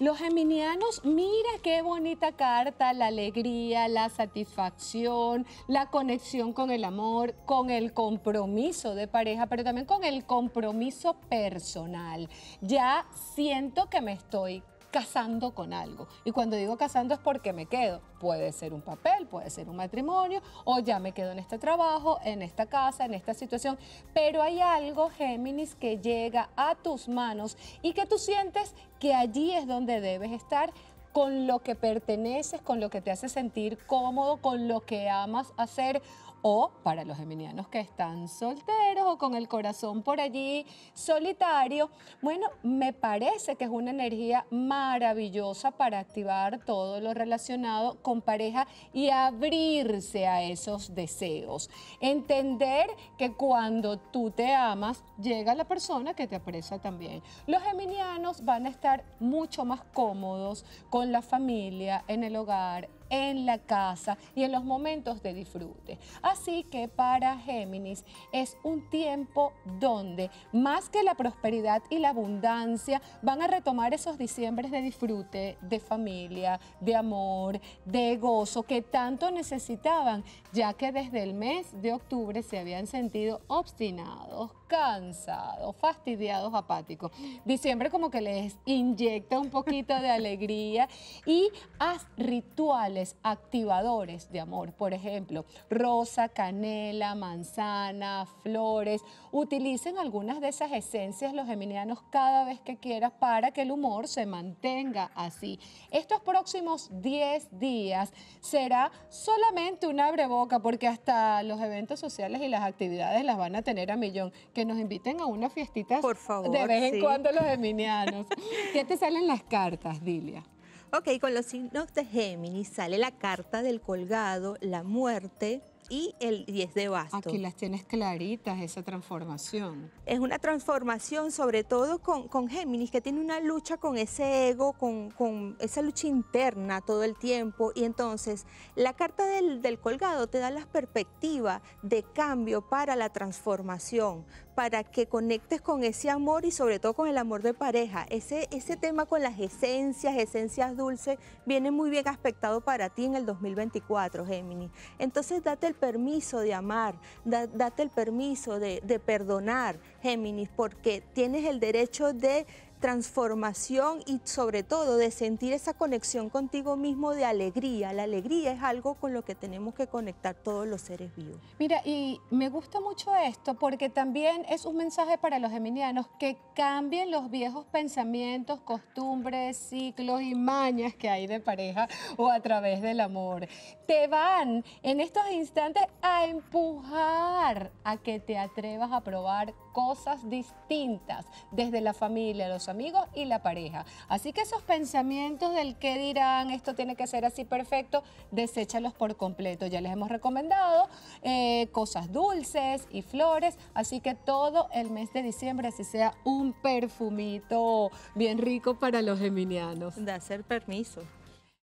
Los geminianos, mira qué bonita carta, la alegría, la satisfacción, la conexión con el amor, con el compromiso de pareja, pero también con el compromiso personal. Ya siento que me estoy casando con algo. Y cuando digo casando es porque me quedo. Puede ser un papel, puede ser un matrimonio, o ya me quedo en este trabajo, en esta casa, en esta situación. Pero hay algo, Géminis, que llega a tus manos y que tú sientes que allí es donde debes estar con lo que perteneces, con lo que te hace sentir cómodo, con lo que amas hacer o para los geminianos que están solteros o con el corazón por allí solitario, bueno, me parece que es una energía maravillosa para activar todo lo relacionado con pareja y abrirse a esos deseos. Entender que cuando tú te amas, llega la persona que te aprecia también. Los geminianos van a estar mucho más cómodos con la familia, en el hogar, en la casa y en los momentos de disfrute. Así que para Géminis es un tiempo donde más que la prosperidad y la abundancia van a retomar esos diciembres de disfrute, de familia, de amor, de gozo que tanto necesitaban, ya que desde el mes de octubre se habían sentido obstinados, cansados, fastidiados, apáticos. Diciembre como que les inyecta un poquito de alegría y haz rituales activadores de amor, por ejemplo, rosa, canela, manzana, flores. Utilicen algunas de esas esencias los geminianos cada vez que quieran para que el humor se mantenga así. Estos próximos 10 días será solamente una boca porque hasta los eventos sociales y las actividades las van a tener a millón. Que nos inviten a unas fiestitas por favor, de vez en cuando los geminianos. ¿Qué te salen las cartas, Dilia? Ok, con los signos de Géminis sale la carta del colgado, la muerte y el 10 de bastos. Aquí las tienes claritas, esa transformación. Es una transformación sobre todo con, con Géminis, que tiene una lucha con ese ego, con, esa lucha interna todo el tiempo. Y entonces la carta del, del colgado te da las perspectivas de cambio para la transformación, para que conectes con ese amor y sobre todo con el amor de pareja. Ese, ese tema con las esencias, esencias dulces, viene muy bien aspectado para ti en el 2024, Géminis. Entonces date el permiso de amar, date el permiso de perdonar, Géminis, porque tienes el derecho de transformación y sobre todo de sentir esa conexión contigo mismo de alegría. La alegría es algo con lo que tenemos que conectar todos los seres vivos. Mira, y me gusta mucho esto porque también es un mensaje para los geminianos que cambien los viejos pensamientos, costumbres, ciclos y mañas que hay de pareja o a través del amor. Te van en estos instantes a empujar a que te atrevas a probar cosas distintas desde la familia, los amigos y la pareja. Así que esos pensamientos del que dirán, esto tiene que ser así perfecto, deséchalos por completo. Ya les hemos recomendado eh, cosas dulces y flores, así que todo el mes de diciembre, así sea un perfumito bien rico para los geminianos. De hacer permiso.